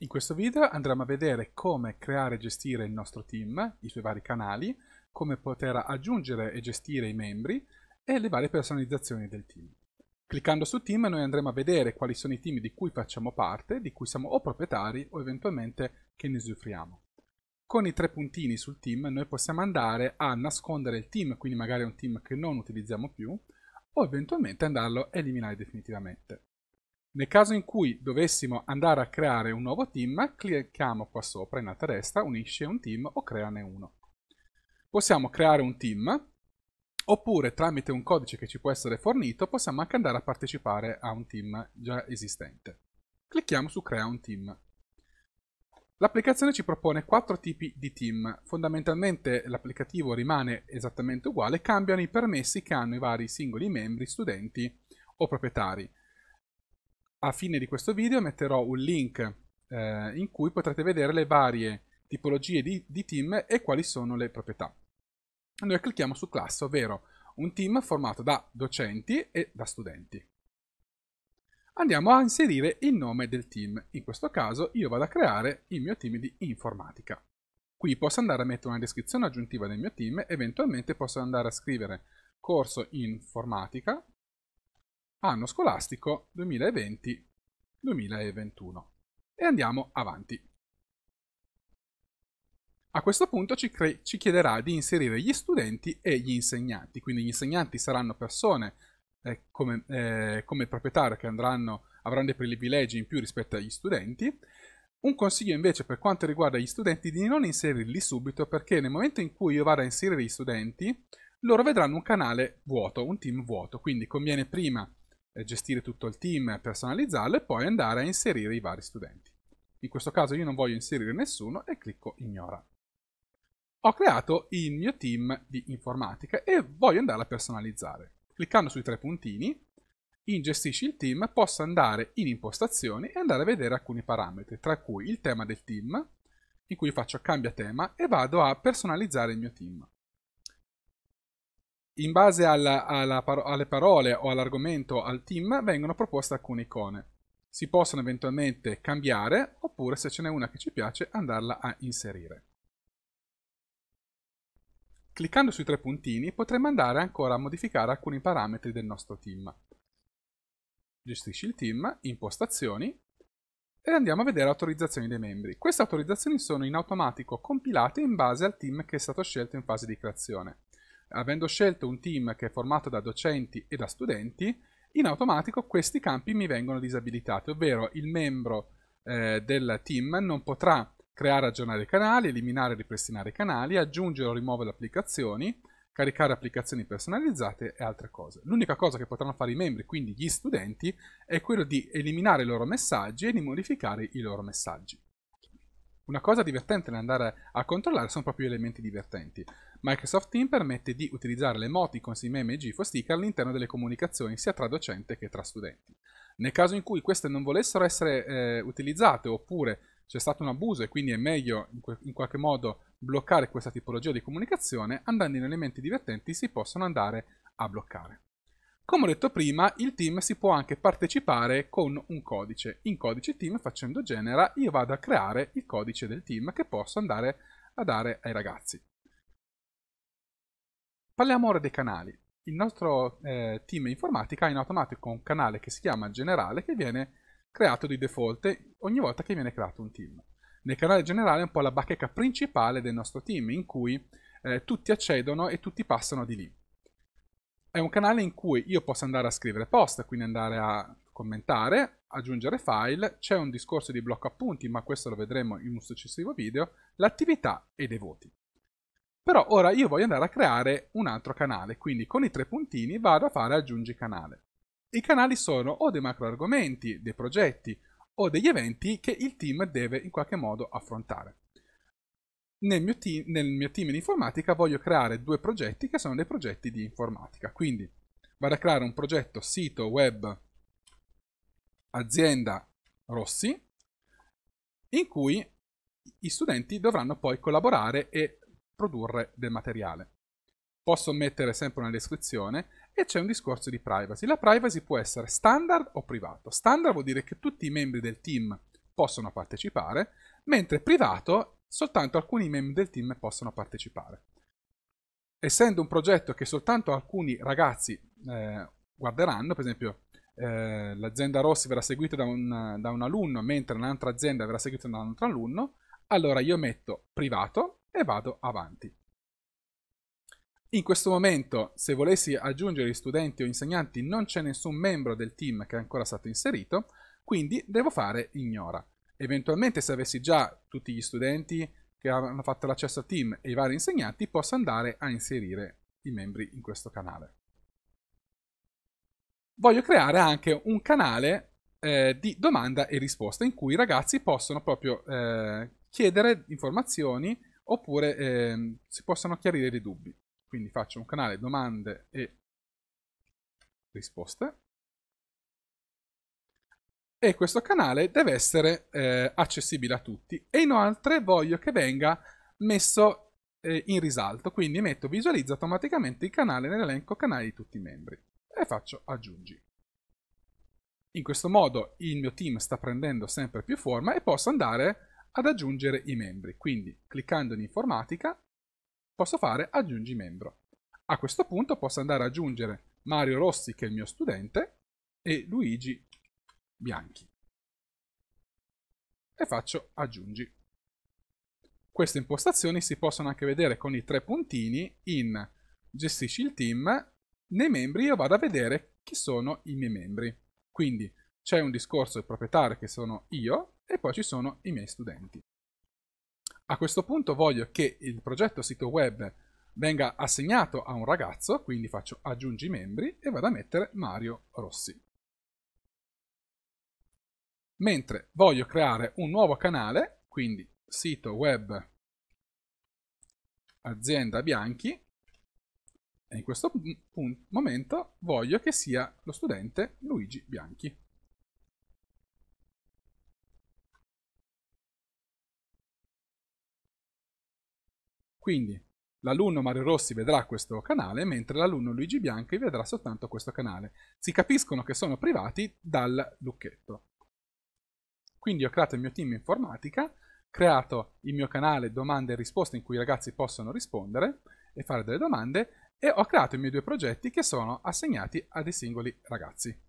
In questo video andremo a vedere come creare e gestire il nostro team, i suoi vari canali, come poter aggiungere e gestire i membri e le varie personalizzazioni del team. Cliccando su team noi andremo a vedere quali sono i team di cui facciamo parte, di cui siamo o proprietari o eventualmente che ne usufruiamo. Con i tre puntini sul team noi possiamo andare a nascondere il team, quindi magari è un team che non utilizziamo più, o eventualmente andarlo a eliminare definitivamente. Nel caso in cui dovessimo andare a creare un nuovo team, clicchiamo qua sopra in alto a destra, unisci un team o creane uno. Possiamo creare un team, oppure tramite un codice che ci può essere fornito possiamo anche andare a partecipare a un team già esistente. Clicchiamo su Crea un team. L'applicazione ci propone quattro tipi di team. Fondamentalmente l'applicativo rimane esattamente uguale, cambiano i permessi che hanno i vari singoli membri, studenti o proprietari a fine di questo video metterò un link eh, in cui potrete vedere le varie tipologie di, di team e quali sono le proprietà. Noi clicchiamo su classe, ovvero un team formato da docenti e da studenti. Andiamo a inserire il nome del team. In questo caso io vado a creare il mio team di informatica. Qui posso andare a mettere una descrizione aggiuntiva del mio team, eventualmente posso andare a scrivere corso informatica anno scolastico 2020-2021. E andiamo avanti. A questo punto ci, ci, chiederà di inserire gli studenti e gli insegnanti, quindi gli insegnanti saranno persone eh, come, eh, come proprietario che andranno, avranno dei privilegi in più rispetto agli studenti. Un consiglio invece per quanto riguarda gli studenti di non inserirli subito perché nel momento in cui io vado a inserire gli studenti loro vedranno un canale vuoto, un team vuoto, quindi conviene prima eh, gestire tutto il team, personalizzarlo e poi andare a inserire i vari studenti. In questo caso io non voglio inserire nessuno e clicco ignora. Ho creato il mio team di informatica e voglio andare a personalizzare. Cliccando sui tre puntini, in gestisci il team posso andare in impostazioni e andare a vedere alcuni parametri, tra cui il tema del team, in cui faccio cambia tema e vado a personalizzare il mio team in base alla, alla paro alle parole o all'argomento, al team, vengono proposte alcune icone. Si possono eventualmente cambiare oppure se ce n'è una che ci piace andarla a inserire. Cliccando sui tre puntini potremmo andare ancora a modificare alcuni parametri del nostro team. Gestisci il team, impostazioni e andiamo a vedere autorizzazioni dei membri. Queste autorizzazioni sono in automatico compilate in base al team che è stato scelto in fase di creazione avendo scelto un team che è formato da docenti e da studenti, in automatico questi campi mi vengono disabilitati, ovvero il membro eh, del team non potrà creare e aggiornare i canali, eliminare e ripristinare i canali, aggiungere o rimuovere applicazioni, caricare applicazioni personalizzate e altre cose. L'unica cosa che potranno fare i membri, quindi gli studenti, è quello di eliminare i loro messaggi e di modificare i loro messaggi. Una cosa divertente da andare a controllare sono proprio gli elementi divertenti. Microsoft Team permette di utilizzare le emoticons, i meme e gifo sticker all'interno delle comunicazioni sia tra docente che tra studenti. Nel caso in cui queste non volessero essere eh, utilizzate oppure c'è stato un abuso e quindi è meglio in, qualche modo bloccare questa tipologia di comunicazione, andando in elementi divertenti si possono andare a bloccare. Come ho detto prima, il team si può anche partecipare con un codice. In codice team, facendo genera, io vado a creare il codice del team che posso andare a dare ai ragazzi. Parliamo ora dei canali. Il nostro eh, team informatica ha in automatico un canale che si chiama generale che viene creato di default ogni volta che viene creato un team. Nel canale generale è un po' la bacheca principale del nostro team in cui eh, tutti accedono e tutti passano di lì. È un canale in cui io posso andare a scrivere post, quindi andare a commentare, aggiungere file, c'è un discorso di blocco appunti, ma questo lo vedremo in un successivo video, l'attività e dei voti. Però ora io voglio andare a creare un altro canale, quindi con i tre puntini vado a fare aggiungi canale. I canali sono o dei macro argomenti, dei progetti o degli eventi che il team deve in qualche modo affrontare. Nel mio, team, nel mio team in informatica voglio creare due progetti che sono dei progetti di informatica, quindi vado a creare un progetto sito web azienda Rossi in cui gli studenti dovranno poi collaborare e produrre del materiale. Posso mettere sempre una descrizione e c'è un discorso di privacy. La privacy può essere standard o privato. Standard vuol dire che tutti i membri del team possono partecipare, mentre privato soltanto alcuni membri del team possono partecipare. Essendo un progetto che soltanto alcuni ragazzi eh, guarderanno, per esempio eh, l'azienda Rossi verrà seguita da un, da un alunno, mentre un'altra azienda verrà seguita da un altro alunno, allora io metto privato e vado avanti. In questo momento, se volessi aggiungere studenti o insegnanti, non c'è nessun membro del team che è ancora stato inserito, quindi devo fare ignora. Eventualmente se avessi già tutti gli studenti che hanno fatto l'accesso al team e i vari insegnanti, posso andare a inserire i membri in questo canale. Voglio creare anche un canale eh, di domanda e risposta in cui i ragazzi possono proprio eh, chiedere informazioni oppure eh, si possano chiarire dei dubbi. Quindi faccio un canale domande e risposte e questo canale deve essere eh, accessibile a tutti e inoltre voglio che venga messo eh, in risalto, quindi metto visualizza automaticamente il canale nell'elenco canali di tutti i membri e faccio aggiungi. In questo modo il mio team sta prendendo sempre più forma e posso andare ad aggiungere i membri. Quindi cliccando in informatica posso fare aggiungi membro. A questo punto posso andare ad aggiungere Mario Rossi che è il mio studente e Luigi Bianchi. E faccio aggiungi. Queste impostazioni si possono anche vedere con i tre puntini in gestisci il team. Nei membri io vado a vedere chi sono i miei membri. Quindi c'è un discorso del proprietario che sono io, e poi ci sono i miei studenti. A questo punto voglio che il progetto sito web venga assegnato a un ragazzo, quindi faccio aggiungi membri e vado a mettere Mario Rossi. Mentre voglio creare un nuovo canale, quindi sito web azienda bianchi, e in questo momento voglio che sia lo studente Luigi Bianchi. Quindi l'alunno Mario Rossi vedrà questo canale, mentre l'alunno Luigi Bianchi vedrà soltanto questo canale. Si capiscono che sono privati dal lucchetto. Quindi ho creato il mio team informatica, creato il mio canale domande e risposte in cui i ragazzi possono rispondere e fare delle domande e ho creato i miei due progetti che sono assegnati a dei singoli ragazzi.